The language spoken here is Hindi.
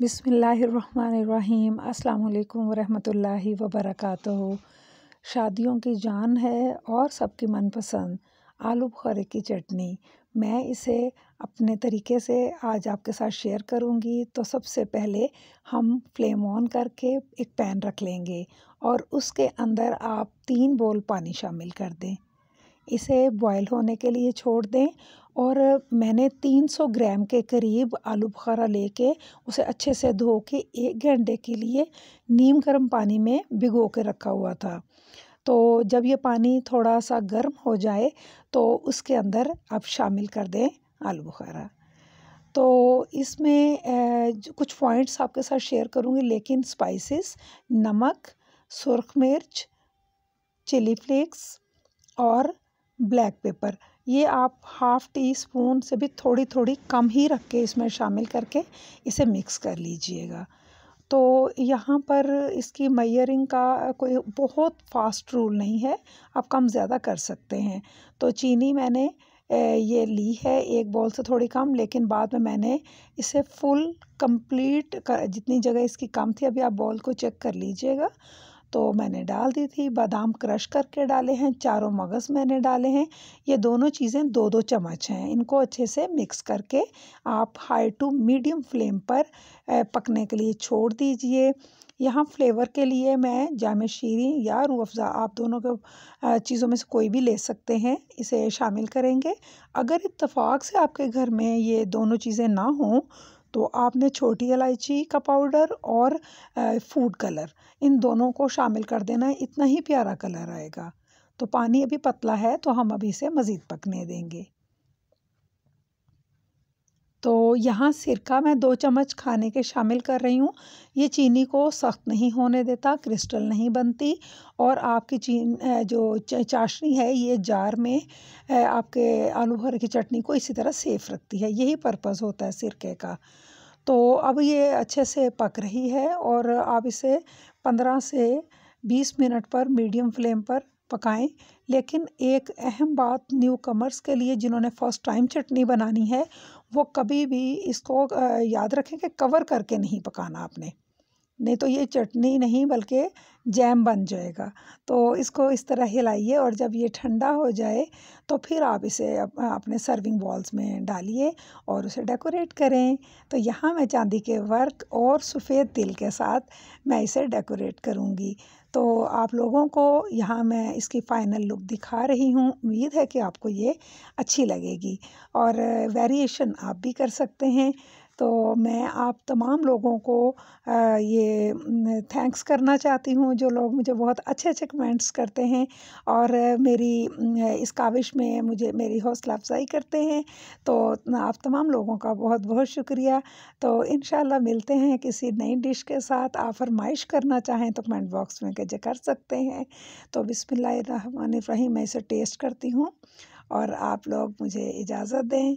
बिसमीम् अल्लाम वरहमतुल्लाहि वबरकत शादियों की जान है और सबकी मनपसंद आलू बुखारे की चटनी मैं इसे अपने तरीके से आज आपके साथ शेयर करूंगी तो सबसे पहले हम फ्लेम ऑन करके एक पैन रख लेंगे और उसके अंदर आप तीन बोल पानी शामिल कर दें इसे बॉयल होने के लिए छोड़ दें और मैंने 300 ग्राम के करीब आलू बुखारा लेके उसे अच्छे से धो के एक घंटे के लिए नीम गर्म पानी में भिगो के रखा हुआ था तो जब ये पानी थोड़ा सा गर्म हो जाए तो उसके अंदर आप शामिल कर दें आलू बुखारा तो इसमें कुछ पॉइंट्स आपके साथ शेयर करूँगी लेकिन स्पाइसेस नमक सुरख मिर्च चिली फ्लेक्स और ब्लैक पेपर ये आप हाफ़ टी स्पून से भी थोड़ी थोड़ी कम ही रख के इसमें शामिल करके इसे मिक्स कर लीजिएगा तो यहाँ पर इसकी मैयरिंग का कोई बहुत फास्ट रूल नहीं है आप कम ज़्यादा कर सकते हैं तो चीनी मैंने ये ली है एक बॉल से थोड़ी कम लेकिन बाद में मैंने इसे फुल कंप्लीट कर जितनी जगह इसकी कम थी अभी आप बॉल को चेक कर लीजिएगा तो मैंने डाल दी थी बादाम क्रश करके डाले हैं चारों मगज़ मैंने डाले हैं ये दोनों चीज़ें दो दो चम्मच हैं इनको अच्छे से मिक्स करके आप हाई टू मीडियम फ्लेम पर पकने के लिए छोड़ दीजिए यहाँ फ्लेवर के लिए मैं जाम शीरी या रू अफ़ज़ा आप दोनों के चीज़ों में से कोई भी ले सकते हैं इसे शामिल करेंगे अगर इतफाक़ से आपके घर में ये दोनों चीज़ें ना हों तो आपने छोटी इलायची का पाउडर और फूड कलर इन दोनों को शामिल कर देना है इतना ही प्यारा कलर आएगा तो पानी अभी पतला है तो हम अभी इसे मज़ीद पकने देंगे तो यहाँ सिरका मैं दो चम्मच खाने के शामिल कर रही हूँ ये चीनी को सख्त नहीं होने देता क्रिस्टल नहीं बनती और आपकी चीन जो चाशनी है ये जार में आपके आलू भर की चटनी को इसी तरह सेफ रखती है यही पर्पज़ होता है सिरके का तो अब ये अच्छे से पक रही है और आप इसे पंद्रह से बीस मिनट पर मीडियम फ्लेम पर पकाएं लेकिन एक अहम बात न्यू कमर्स के लिए जिन्होंने फ़र्स्ट टाइम चटनी बनानी है वो कभी भी इसको याद रखें कि कवर करके नहीं पकाना आपने नहीं तो ये चटनी नहीं बल्कि जैम बन जाएगा तो इसको इस तरह हिलाइए और जब ये ठंडा हो जाए तो फिर आप इसे अप, अपने सर्विंग बॉल्स में डालिए और उसे डेकोरेट करें तो यहाँ मैं चांदी के वर्क और सफ़ेद तिल के साथ मैं इसे डेकोरेट करूँगी तो आप लोगों को यहाँ मैं इसकी फ़ाइनल लुक दिखा रही हूँ उम्मीद है कि आपको ये अच्छी लगेगी और वेरिएशन आप भी कर सकते हैं तो मैं आप तमाम लोगों को ये थैंक्स करना चाहती हूँ जो लोग मुझे बहुत अच्छे अच्छे कमेंट्स करते हैं और मेरी इस काविश में मुझे मेरी हौसला अफजाई करते हैं तो आप तमाम लोगों का बहुत बहुत शुक्रिया तो इन मिलते हैं किसी नई डिश के साथ आप फरमाइश करना चाहें तो कमेंट बॉक्स में कैसे कर सकते हैं तो बिसमिल्ल रही मैं इसे टेस्ट करती हूँ और आप लोग मुझे इजाज़त दें